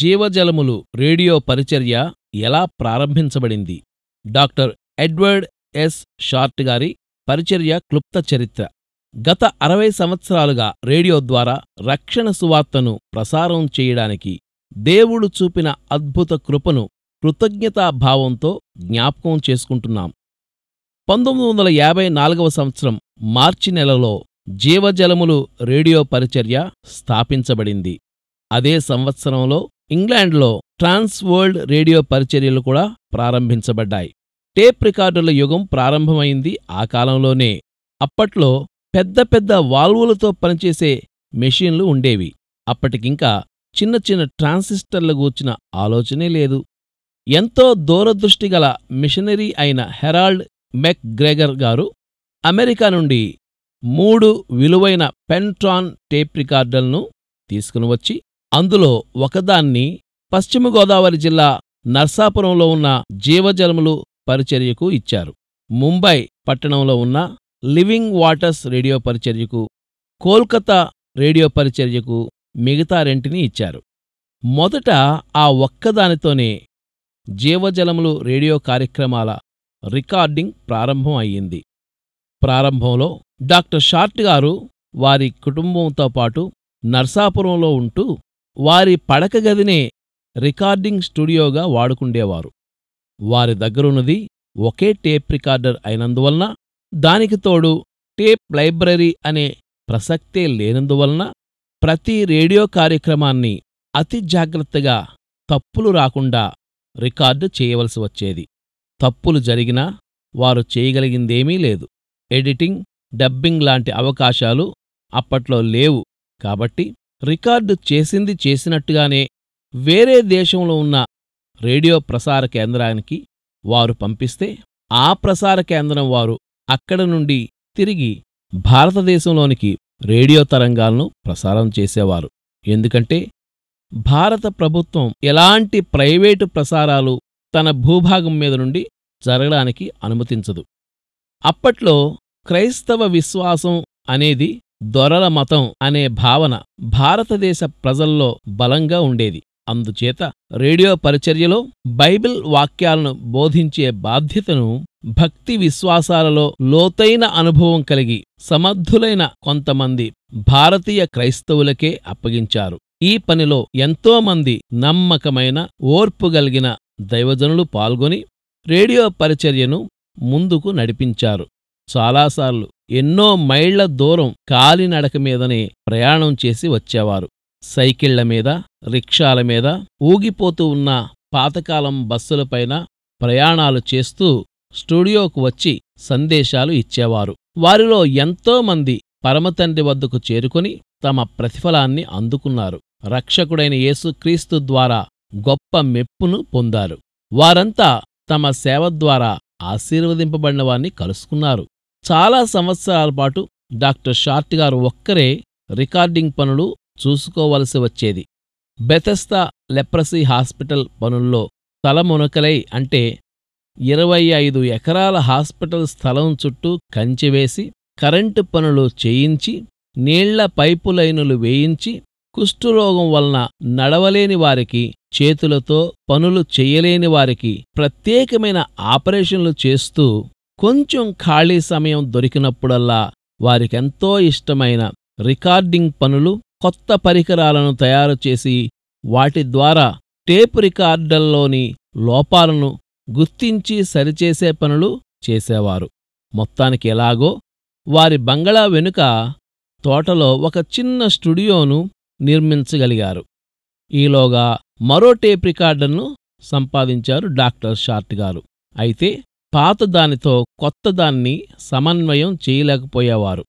జీవజలములు radio పరిచర్య ఎలా ప్రారంభించబడింది డాక్టర్ ఎడ్వర్డ్ ఎస్ షార్ట్ గారి పరిచర్య క్లుప్త చరిత్ర గత అరవై సంవత్సరాలుగా రేడియో ద్వారా రక్షణ సువార్తను ప్రసారం చేయడానికి దేవుడు చూపిన అద్భుత కృపను కృతజ్ఞతాభావంతో జ్ఞాపకం చేసుకుంటున్నాం పంతొమ్మిది వందల యాభై నాలుగవ సంవత్సరం మార్చి నెలలో జీవజలములు రేడియో పరిచర్య స్థాపించబడింది అదే సంవత్సరంలో ఇంగ్లాండ్లో ట్రాన్స్ వరల్డ్ రేడియో పరిచర్యలు కూడా ప్రారంభించబడ్డాయి టేప్ రికార్డుల యుగం ప్రారంభమైంది ఆ కాలంలోనే అప్పట్లో పెద్ద పెద్ద వాల్వులతో పనిచేసే మెషీన్లు ఉండేవి అప్పటికింకా చిన్న చిన్న ట్రాన్సిస్టర్ల గూర్చిన ఆలోచనే లేదు ఎంతో దూరదృష్టిగల మిషనరీ అయిన హెరాల్డ్ మెక్ గ్రెగర్ గారు అమెరికా నుండి మూడు విలువైన పెంట్రాన్ టేప్ రికార్డర్లను తీసుకునివచ్చి అందులో ఒకదాన్ని పశ్చిమ గోదావరి జిల్లా నర్సాపురంలో ఉన్న జీవజలములు పరిచర్యకు ఇచ్చారు ముంబై పట్టణంలో ఉన్న లివింగ్ వాటర్స్ రేడియో పరిచర్యకు కోల్కతా రేడియో పరిచర్యకు మిగతా రెంటిని ఇచ్చారు మొదట ఆ ఒక్కదానితోనే జీవజలములు రేడియో కార్యక్రమాల రికార్డింగ్ ప్రారంభం అయ్యింది ప్రారంభంలో డాక్టర్ షార్ట్ గారు వారి కుటుంబంతో పాటు నర్సాపురంలో ఉంటూ వారి పడక గదినే రికార్డింగ్ స్టూడియోగా వాడుకుండేవారు వారి దగ్గరున్నది ఒకే టేప్ రికార్డర్ అయినందువలన దానికి తోడు టేప్ లైబ్రరీ అనే ప్రసక్తే లేనందువలన ప్రతి రేడియో కార్యక్రమాన్ని అతి జాగ్రత్తగా తప్పులు రాకుండా రికార్డు చేయవలసి వచ్చేది తప్పులు జరిగినా వారు చేయగలిగిందేమీ లేదు ఎడిటింగ్ డబ్బింగ్ లాంటి అవకాశాలు అప్పట్లో లేవు కాబట్టి రికార్డు చేసింది చేసినట్టుగానే వేరే దేశంలో ఉన్న రేడియో ప్రసార కేంద్రానికి వారు పంపిస్తే ఆ ప్రసార కేంద్రం వారు అక్కడ నుండి తిరిగి భారతదేశంలోనికి రేడియో తరంగాలను ప్రసారం చేసేవారు ఎందుకంటే భారత ప్రభుత్వం ఎలాంటి ప్రైవేటు ప్రసారాలు తన భూభాగం మీద నుండి జరగడానికి అనుమతించదు అప్పట్లో క్రైస్తవ విశ్వాసం అనేది దొరల మతం అనే భావన భారతదేశ ప్రజల్లో బలంగా ఉండేది అందుచేత రేడియో పరిచర్యలో బైబిల్ వాక్యాలను బోధించే బాధ్యతను భక్తి విశ్వాసాలలో లోతైన అనుభవం కలిగి సమర్థులైన కొంతమంది భారతీయ క్రైస్తవులకే అప్పగించారు ఈ పనిలో ఎంతోమంది నమ్మకమైన ఓర్పుగలిగిన దైవజనులు పాల్గొని రేడియో పరిచర్యను ముందుకు నడిపించారు చాలాసార్లు ఎన్నో మైళ్ల దూరం కాలినడక మీదనే ప్రయాణం చేసి వచ్చేవారు సైకిళ్ల మీద రిక్షాల మీద ఊగిపోతూ ఉన్న పాతకాలం బస్సులపైన ప్రయాణాలు చేస్తూ స్టూడియోకు వచ్చి సందేశాలు ఇచ్చేవారు వారిలో ఎంతోమంది పరమతండ్రి వద్దకు చేరుకుని తమ ప్రతిఫలాన్ని అందుకున్నారు రక్షకుడైన యేసుక్రీస్తు ద్వారా గొప్ప మెప్పును పొందారు వారంతా తమ సేవ ద్వారా ఆశీర్వదింపబడినవాన్ని కలుసుకున్నారు చాలా సంవత్సరాల పాటు డాక్టర్ షార్ట్ గారు ఒక్కరే రికార్డింగ్ పనులు చూసుకోవలసి వచ్చేది బెతస్తా లెప్రసీ హాస్పిటల్ పనుల్లో తలమునకలై అంటే ఇరవై ఐదు ఎకరాల హాస్పిటల్ స్థలం చుట్టూ కంచివేసి కరెంటు పనులు చేయించి నీళ్ల పైపు లైనులు వేయించి కుష్ఠురోగం వలన నడవలేని వారికి చేతులతో పనులు చెయ్యలేని వారికి ప్రత్యేకమైన ఆపరేషన్లు చేస్తూ కొంచెం ఖాళీ సమయం దొరికినప్పుడల్లా వారికెంతో ఇష్టమైన రికార్డింగ్ పనులు కొత్త పరికరాలను తయారు చేసి వాటి ద్వారా టేప్ రికార్డర్లోని లోపాలను గుర్తించి సరిచేసే పనులు చేసేవారు మొత్తానికి ఎలాగో వారి బంగళా వెనుక తోటలో ఒక చిన్న స్టూడియోను నిర్మించగలిగారు ఈలోగా మరో టేప్ రికార్డర్ను సంపాదించారు డాక్టర్ షార్ట్ గారు అయితే పాతదానితో కొత్తదాన్ని సమన్వయం చేయలేకపోయేవారు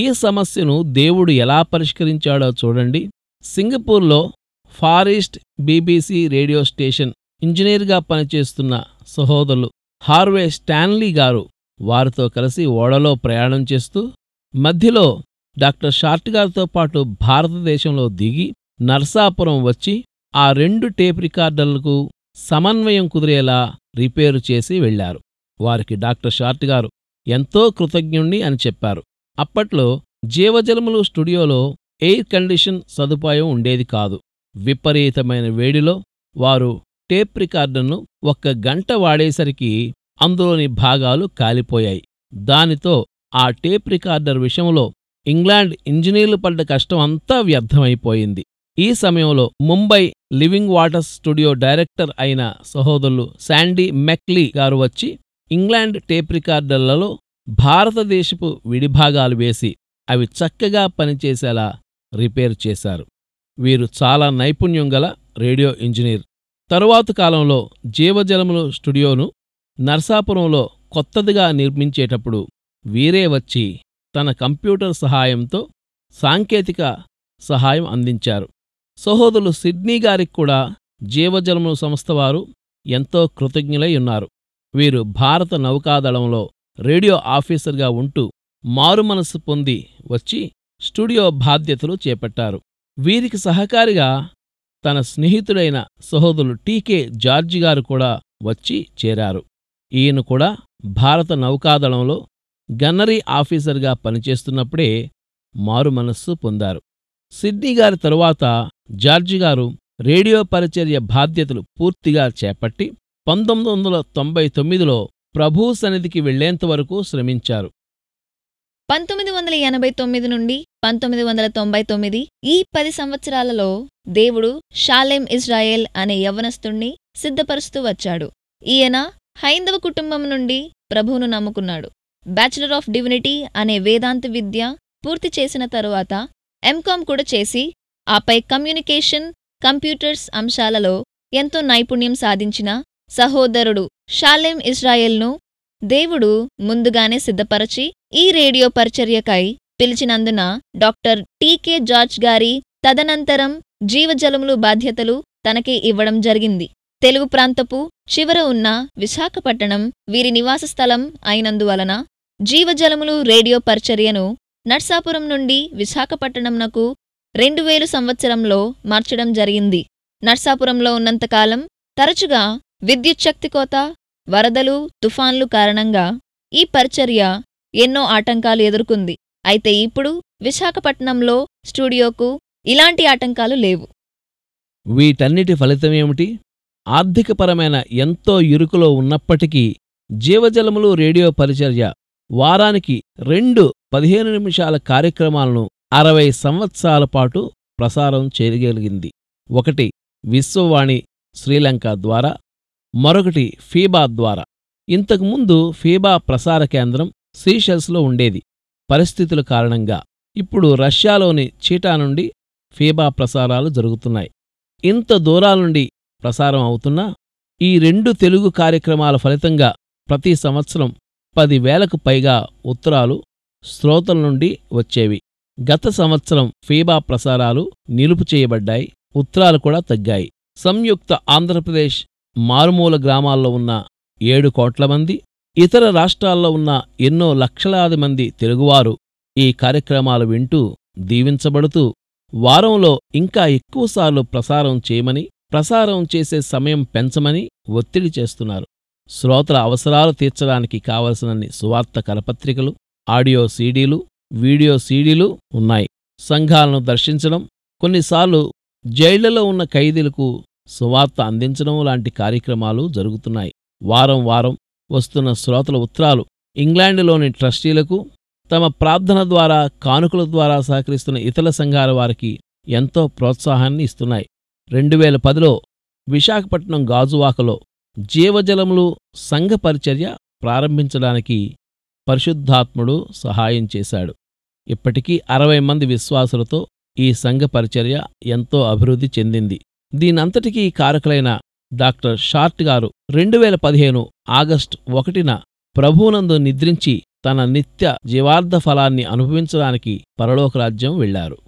ఈ సమస్యను దేవుడు ఎలా పరిష్కరించాడో చూడండి సింగపూర్లో ఫారెస్ట్ బీబీసీ రేడియో స్టేషన్ ఇంజనీర్గా పనిచేస్తున్న సహోదరులు హార్వే స్టాన్లీ గారు వారితో కలిసి ఓడలో ప్రయాణం చేస్తూ మధ్యలో డాక్టర్ షార్ట్ గారితో పాటు భారతదేశంలో దిగి నర్సాపురం వచ్చి ఆ రెండు టేప్ రికార్డర్లకు సమన్వయం కుదిరేలా రిపేరు చేసి వెళ్లారు వారికి డాక్టర్ షార్ట్ గారు ఎంతో కృతజ్ఞుణ్ణి అని చెప్పారు అప్పట్లో జీవజలములు స్టూడియోలో ఎయిర్ కండిషన్ సదుపాయం ఉండేది కాదు విపరీతమైన వేడిలో వారు టేప్ రికార్డును ఒక్క గంట వాడేసరికి అందులోని భాగాలు కాలిపోయాయి దానితో ఆ టేప్ రికార్డర్ విషయంలో ఇంగ్లాండ్ ఇంజనీర్లు పడ్డ కష్టం అంతా వ్యర్థమైపోయింది ఈ సమయంలో Mumbai Living Waters Studio director అయిన సహోదరులు శాండీ మెక్లీ గారు వచ్చి ఇంగ్లాండ్ టేప్ రికార్డర్లలో భారతదేశపు విడిభాగాలు వేసి అవి చక్కగా పనిచేసేలా రిపేర్ చేశారు వీరు చాలా నైపుణ్యం గల రేడియో ఇంజనీర్ తరువాతి కాలంలో జీవజలములు స్టూడియోను నర్సాపురంలో కొత్తదిగా నిర్మించేటప్పుడు వీరే వచ్చి తన కంప్యూటర్ సహాయంతో సాంకేతిక సహాయం అందించారు సహోదరులు సిడ్నీ గారికి కూడా జీవజలములు సంస్థవారు ఎంతో కృతజ్ఞులై ఉన్నారు వీరు భారత నౌకాదళంలో రేడియో ఆఫీసర్గా ఉంటూ మారుమనస్సు పొంది వచ్చి స్టూడియో బాధ్యతలు చేపట్టారు వీరికి సహకారిగా తన స్నేహితుడైన సహోదరులు టీకే జార్జి గారు కూడా వచ్చి చేరారు ఈయన కూడా భారత నౌకాదళంలో గన్నరీ ఆఫీసర్గా పనిచేస్తున్నప్పుడే మారుమనస్సు పొందారు సిడ్నీ గారి తరువాత జార్జిగారు రేడియో పరిచర్య బాధ్యతలు పూర్తిగా చేపట్టి పంతొమ్మిది వందల తొంభై తొమ్మిదిలో ప్రభూ సన్నిధికి వెళ్లేంతవరకు శ్రమించారు పంతొమ్మిది వందల ఎనభై తొమ్మిది నుండి పంతొమ్మిది వందల తొంభై తొమ్మిది ఈ పది సంవత్సరాలలో దేవుడు షాలెం ఇజ్రాయెల్ అనే యవనస్తుణ్ణి సిద్ధపరుస్తూ వచ్చాడు ఈయన హైందవ కుటుంబం నుండి ప్రభువును నమ్ముకున్నాడు బ్యాచిలర్ ఆఫ్ డివినిటీ అనే వేదాంత విద్య పూర్తి చేసిన తరువాత ఎంకామ్ కూడా చేసి ఆపై కమ్యూనికేషన్ కంప్యూటర్స్ అంశాలలో ఎంతో నైపుణ్యం సాధించిన సహోదరుడు షాలెం ఇస్రాయేల్ను దేవుడు ముందుగానే సిద్ధపరచి ఈ రేడియో పరిచర్యకై పిలిచినందున డాక్టర్ టీకే జార్జ్ గారి తదనంతరం జీవజలములు బాధ్యతలు తనకి ఇవ్వడం జరిగింది తెలుగు ప్రాంతపు చివర ఉన్న విశాఖపట్టణం వీరి నివాస స్థలం అయినందువలన జీవజలములు రేడియో పరిచర్యను నర్సాపురం నుండి విశాఖపట్టణంనకు రెండు వేలు సంవత్సరంలో మార్చడం జరిగింది నర్సాపురంలో ఉన్నంతకాలం తరచుగా విద్యుత్ కోత వరదలు తుఫాన్లు కారణంగా ఈ పరిచర్య ఎన్నో ఆటంకాలు ఎదుర్కొంది అయితే ఇప్పుడు విశాఖపట్నంలో స్టూడియోకు ఇలాంటి ఆటంకాలు లేవు వీటన్నిటి ఫలితమేమిటి ఆర్థికపరమైన ఎంతో ఇరుకులో ఉన్నప్పటికీ జీవజలములు రేడియో పరిచర్య వారానికి రెండు పదిహేను నిమిషాల కార్యక్రమాలను అరవై సంవత్సరాల పాటు ప్రసారం చేయగలిగింది ఒకటి విశ్వవాణి శ్రీలంక ద్వారా మరొకటి ఫీబా ద్వారా ఇంతకుముందు ఫీబా ప్రసార కేంద్రం సీషెల్స్లో ఉండేది పరిస్థితుల కారణంగా ఇప్పుడు రష్యాలోని చీటా నుండి ఫీబా ప్రసారాలు జరుగుతున్నాయి ఇంత దూరాల నుండి ప్రసారం అవుతున్నా ఈ రెండు తెలుగు కార్యక్రమాల ఫలితంగా ప్రతి సంవత్సరం పదివేలకు పైగా ఉత్తరాలు శ్రోతల నుండి వచ్చేవి గత సంవత్సరం ఫీబా ప్రసారాలు నిలుపు చేయబడ్డాయి ఉత్తరాలు కూడా తగ్గాయి సంయుక్త ఆంధ్రప్రదేశ్ మారుమూల గ్రామాల్లో ఉన్న ఏడు కోట్ల మంది ఇతర రాష్ట్రాల్లో ఉన్న ఎన్నో లక్షలాది మంది తెలుగువారు ఈ కార్యక్రమాలు వింటూ దీవించబడుతూ వారంలో ఇంకా ఎక్కువసార్లు ప్రసారం చేయమని ప్రసారం చేసే సమయం పెంచమని ఒత్తిడి చేస్తున్నారు శ్రోతల అవసరాలు తీర్చడానికి కావలసినన్ని సువార్త కరపత్రికలు ఆడియో సీడీలు వీడియో సీడీలు ఉన్నాయి సంఘాలను దర్శించడం కొన్నిసార్లు జైళ్లలో ఉన్న ఖైదీలకు సువార్త అందించడం లాంటి కార్యక్రమాలు జరుగుతున్నాయి వారం వారం వస్తున్న శ్రోతల ఉత్తరాలు ఇంగ్లాండ్లోని ట్రస్టీలకు తమ ప్రార్థన ద్వారా కానుకల ద్వారా సహకరిస్తున్న ఇతర సంఘాల వారికి ఎంతో ప్రోత్సాహాన్ని ఇస్తున్నాయి రెండు వేల పదిలో విశాఖపట్నం గాజువాకలో జీవజలములు సంఘ పరిచర్య ప్రారంభించడానికి పరిశుద్ధాత్ముడు సహాయం చేశాడు ఇప్పటికీ అరవై మంది విశ్వాసులతో ఈ సంఘ పరిచర్య ఎంతో అభివృద్ధి చెందింది దీనంతటికీ కారకులైన డాక్టర్ షార్ట్ గారు రెండు వేల పదిహేను ఆగస్టు ఒకటిన ప్రభువునందు నిద్రించి తన నిత్య జీవార్థ ఫలాన్ని అనుభవించడానికి పరలోకరాజ్యం వెళ్లారు